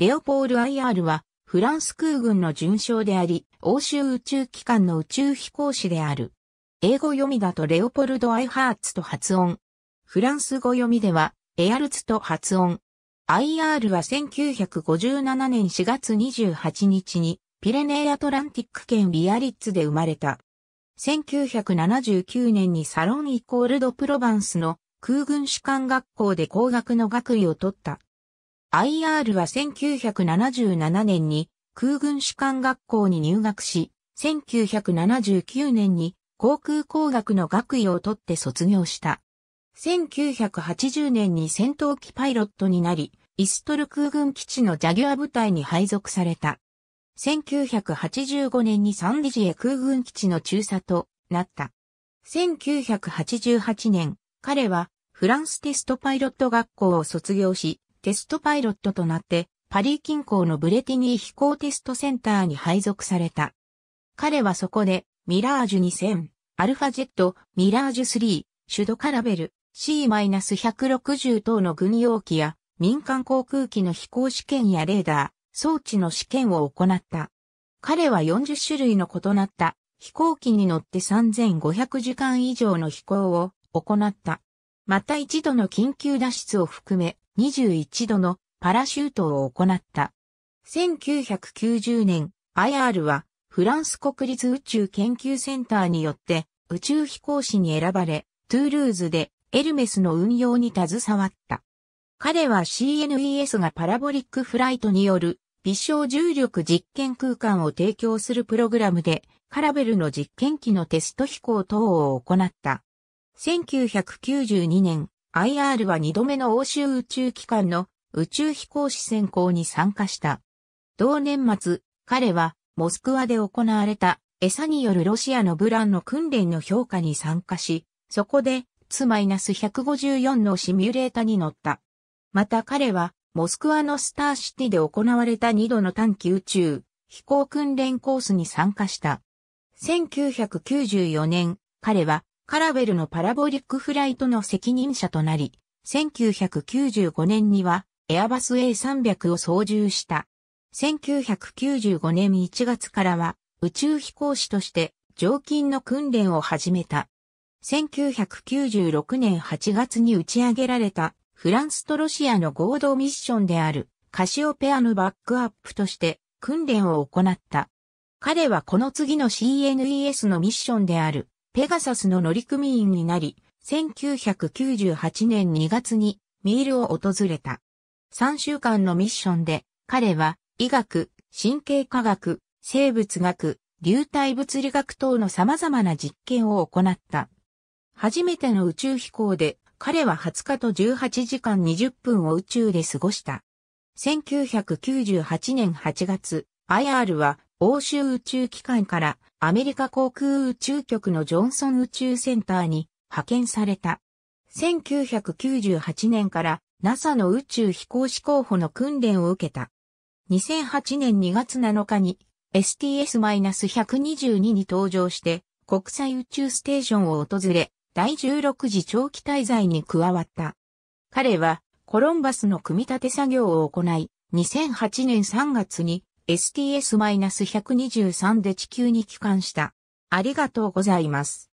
レオポール IR は、フランス空軍の巡将であり、欧州宇宙機関の宇宙飛行士である。英語読みだとレオポルド・アイハーツと発音。フランス語読みでは、エアルツと発音。IR は1957年4月28日に、ピレネーアトランティック県リアリッツで生まれた。1979年にサロンイコールド・プロヴァンスの空軍士官学校で工学の学位を取った。IR は1977年に空軍士官学校に入学し、1979年に航空工学の学位を取って卒業した。1980年に戦闘機パイロットになり、イストル空軍基地のジャギュア部隊に配属された。1985年にサンディジエ空軍基地の中佐となった。1988年、彼はフランステストパイロット学校を卒業し、テストパイロットとなって、パリ近郊のブレティニー飛行テストセンターに配属された。彼はそこで、ミラージュ2000、アルファジェット、ミラージュ3、シュドカラベル、C-160 等の軍用機や民間航空機の飛行試験やレーダー、装置の試験を行った。彼は40種類の異なった飛行機に乗って3500時間以上の飛行を行った。また一度の緊急脱出を含め21度のパラシュートを行った。1990年、IR はフランス国立宇宙研究センターによって宇宙飛行士に選ばれ、トゥールーズでエルメスの運用に携わった。彼は CNES がパラボリックフライトによる微小重力実験空間を提供するプログラムでカラベルの実験機のテスト飛行等を行った。1992年、IR は2度目の欧州宇宙機関の宇宙飛行士選考に参加した。同年末、彼はモスクワで行われた餌によるロシアのブランの訓練の評価に参加し、そこでツ -154 のシミュレータに乗った。また彼はモスクワのスターシティで行われた2度の短期宇宙飛行訓練コースに参加した。1994年、彼はカラベルのパラボリックフライトの責任者となり、1995年にはエアバス A300 を操縦した。1995年1月からは宇宙飛行士として常勤の訓練を始めた。1996年8月に打ち上げられたフランスとロシアの合同ミッションであるカシオペアのバックアップとして訓練を行った。彼はこの次の CNES のミッションであるペガサスの乗組員になり、1998年2月にミールを訪れた。3週間のミッションで、彼は医学、神経科学、生物学、流体物理学等の様々な実験を行った。初めての宇宙飛行で、彼は20日と18時間20分を宇宙で過ごした。1998年8月、IR は欧州宇宙機関からアメリカ航空宇宙局のジョンソン宇宙センターに派遣された。1998年から NASA の宇宙飛行士候補の訓練を受けた。2008年2月7日に STS-122 に登場して国際宇宙ステーションを訪れ第16次長期滞在に加わった。彼はコロンバスの組み立て作業を行い2008年3月に STS-123 で地球に帰還した。ありがとうございます。